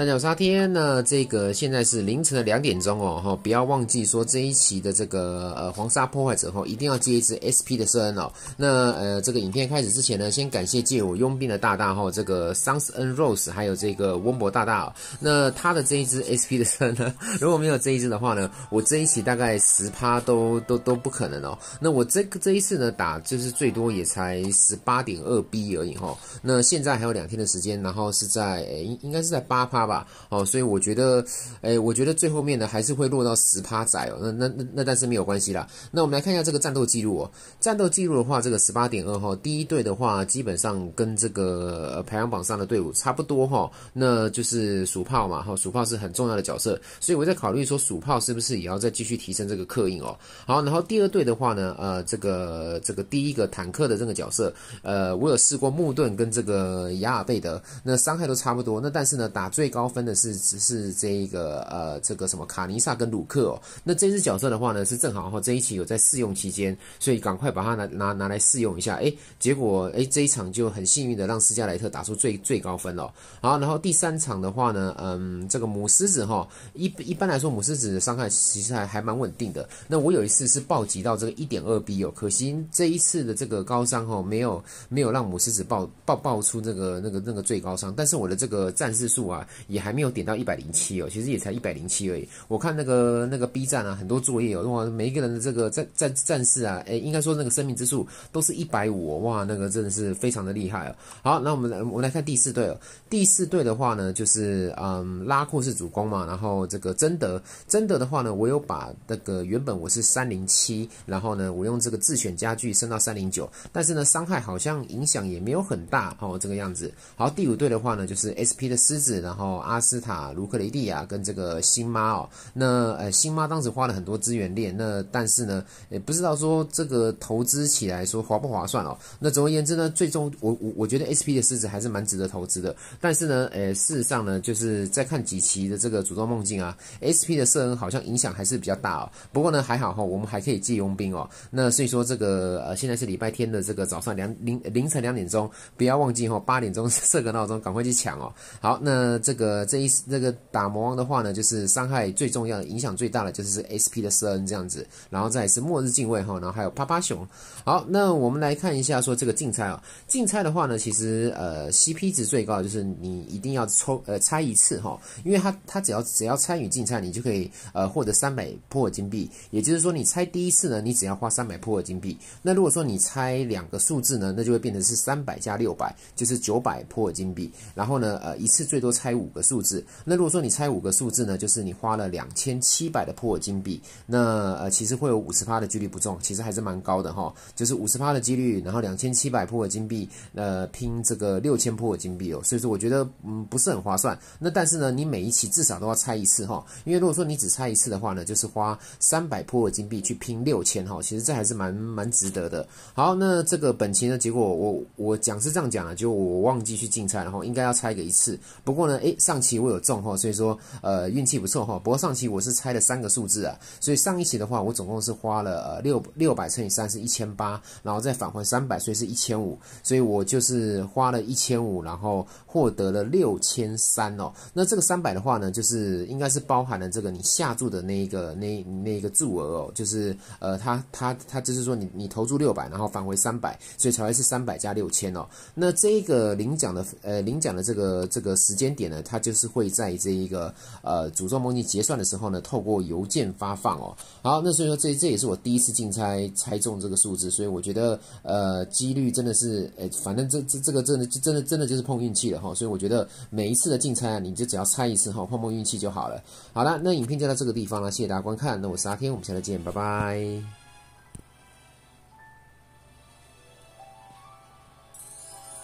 大家好，天呢，这个现在是凌晨的两点钟哦，哈，不要忘记说这一期的这个呃黄沙破坏者哈，一定要接一支 SP 的恩哦。那呃这个影片开始之前呢，先感谢借我佣兵的大大哈，这个 s a n s and r o s e 还有这个温博大大，哦。那他的这一支 SP 的恩呢，如果没有这一支的话呢，我这一期大概十趴都都都不可能哦。那我这这一次呢打就是最多也才十八点二 B 而已哈。那现在还有两天的时间，然后是在应应该是在八趴。吧，哦，所以我觉得，哎，我觉得最后面呢还是会落到十趴仔哦，那那那那但是没有关系啦。那我们来看一下这个战斗记录哦，战斗记录的话，这个十八点二号第一队的话基本上跟这个呃排行榜上的队伍差不多哈，那就是鼠炮嘛哈，鼠炮是很重要的角色，所以我在考虑说鼠炮是不是也要再继续提升这个刻印哦。好，然后第二队的话呢，呃，这个这个第一个坦克的这个角色，呃，我有试过木盾跟这个雅尔贝德，那伤害都差不多，那但是呢打最高分的是只是这一个呃这个什么卡尼萨跟鲁克哦，那这只角色的话呢是正好哈这一期有在试用期间，所以赶快把它拿拿拿来试用一下，哎，结果哎这一场就很幸运的让斯加莱特打出最最高分哦，好，然后第三场的话呢，嗯，这个母狮子哈一一般来说母狮子的伤害其实还还蛮稳定的，那我有一次是暴击到这个一点二 B 哦，可惜这一次的这个高伤哈没有没有让母狮子暴暴爆出那个那个那个最高伤，但是我的这个战士数啊。也还没有点到一百零七哦，其实也才一百零七而已。我看那个那个 B 站啊，很多作业哦，哇，每一个人的这个战战战士啊，哎，应该说那个生命之树都是一百五，哇，那个真的是非常的厉害哦。好，那我们来我们来看第四队哦，第四队的话呢，就是嗯，拉库是主攻嘛，然后这个真德真德的话呢，我有把那个原本我是三零七，然后呢，我用这个自选家具升到三零九，但是呢，伤害好像影响也没有很大哦，这个样子。好，第五队的话呢，就是 SP 的狮子，然后。哦，阿斯塔、卢克雷蒂亚跟这个辛妈哦，那呃，辛妈当时花了很多资源练，那但是呢，也不知道说这个投资起来说划不划算哦。那总而言之呢，最终我我我觉得 SP 的狮子还是蛮值得投资的。但是呢，呃事实上呢，就是在看几期的这个诅咒梦境啊，SP 的射恩好像影响还是比较大哦。不过呢，还好哈，我们还可以借佣兵哦。那所以说这个呃，现在是礼拜天的这个早上两零凌晨两点钟，不要忘记哈，八点钟 设个闹钟，赶快去抢哦。好，那这。个这一那个打魔王的话呢，就是伤害最重要的影响最大的就是 SP 的施恩这样子，然后再是末日敬畏哈，然后还有趴趴熊。好，那我们来看一下说这个竞猜啊，竞猜的话呢，其实呃 CP 值最高就是你一定要抽呃猜一次哈，因为它它只要只要参与竞猜，你就可以呃获得三百破金币，也就是说你猜第一次呢，你只要花三百破金币。那如果说你猜两个数字呢，那就会变成是三百加六百，就是九百破金币。然后呢，呃一次最多猜五。五个数字，那如果说你猜五个数字呢，就是你花了两千七百的破金币，那呃其实会有五十趴的几率不中，其实还是蛮高的哈，就是五十趴的几率，然后两千七百破金币，呃拼这个六千破金币哦，所以说我觉得嗯不是很划算，那但是呢你每一期至少都要猜一次哈，因为如果说你只猜一次的话呢，就是花三百破金币去拼六千哈，其实这还是蛮蛮值得的。好，那这个本期呢结果我我讲是这样讲啊，就我忘记去竞猜了哈，应该要猜个一次，不过呢诶，上期我有中哈，所以说呃运气不错哈。不过上期我是猜了三个数字啊，所以上一期的话，我总共是花了呃六六百乘以三是一千八，然后再返还三百，所以是一千五。所以我就是花了1500，然后获得了6300哦。那这个三百的话呢，就是应该是包含了这个你下注的那一个那那一个注额哦，就是呃他他他就是说你你投注六百，然后返回三百，所以才会是三百加六千哦。那这个领奖的呃领奖的这个这个时间点呢？它就是会在这一个呃组装梦境结算的时候呢，透过邮件发放哦。好，那所以说这这也是我第一次竞猜猜中这个数字，所以我觉得呃几率真的是，哎，反正这这这个真的就真的真的就是碰运气了哈。所以我觉得每一次的竞猜啊，你就只要猜一次哈，碰碰运气就好了。好了，那影片就到这个地方了，谢谢大家观看。那我是阿天，我们下次见，拜拜。